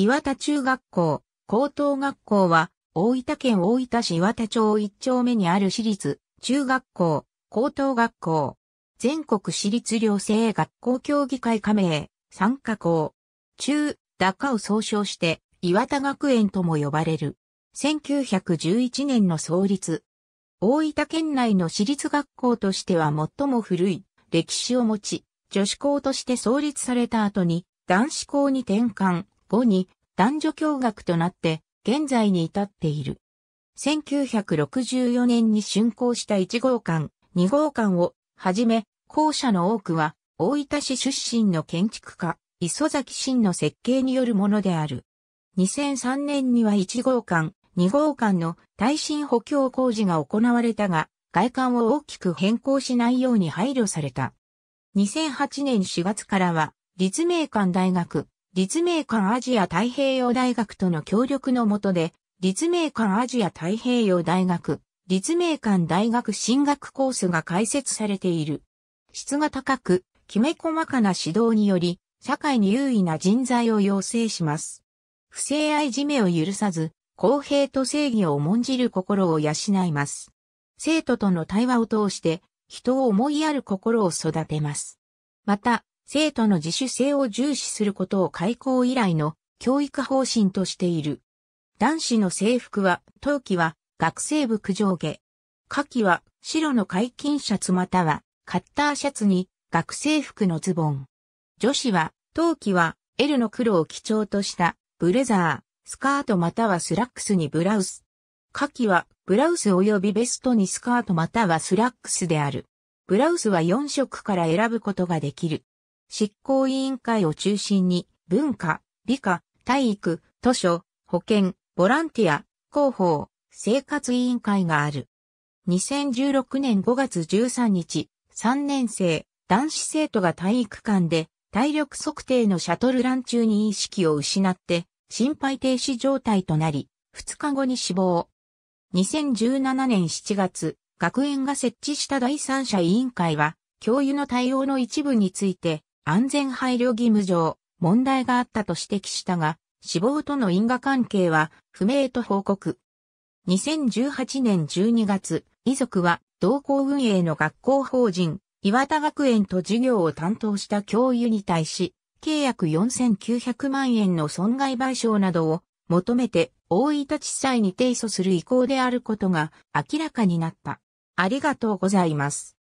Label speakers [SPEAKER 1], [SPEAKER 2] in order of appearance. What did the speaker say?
[SPEAKER 1] 岩田中学校、高等学校は、大分県大分市岩田町一丁目にある私立、中学校、高等学校、全国私立寮生学校協議会加盟、参加校、中、高を総称して、岩田学園とも呼ばれる。1911年の創立。大分県内の私立学校としては最も古い歴史を持ち、女子校として創立された後に男子校に転換後に男女共学となって現在に至っている。1964年に竣工した1号館、2号館をはじめ、校舎の多くは大分市出身の建築家、磯崎真の設計によるものである。2003年には1号館、2号館の耐震補強工事が行われたが、外観を大きく変更しないように配慮された。2008年4月からは、立命館大学、立命館アジア太平洋大学との協力のもとで、立命館アジア太平洋大学、立命館大学進学コースが開設されている。質が高く、きめ細かな指導により、社会に優位な人材を養成します。不正愛じめを許さず、公平と正義を重んじる心を養います。生徒との対話を通して、人を思いやる心を育てます。また、生徒の自主性を重視することを開校以来の教育方針としている。男子の制服は、冬季は学生服上下。夏季は白の解禁シャツまたはカッターシャツに学生服のズボン。女子は、冬季は L の黒を基調としたブレザー、スカートまたはスラックスにブラウス。夏季はブラウス及びベストにスカートまたはスラックスである。ブラウスは4色から選ぶことができる。執行委員会を中心に、文化、理科、体育、図書、保健、ボランティア、広報、生活委員会がある。2016年5月13日、3年生、男子生徒が体育館で体力測定のシャトルラン中に意識を失って心肺停止状態となり、2日後に死亡。2017年7月、学園が設置した第三者委員会は、教諭の対応の一部について、安全配慮義務上、問題があったと指摘したが、死亡との因果関係は不明と報告。2018年12月、遺族は同校運営の学校法人、岩田学園と授業を担当した教諭に対し、契約4900万円の損害賠償などを求めて大分地裁に提訴する意向であることが明らかになった。ありがとうございます。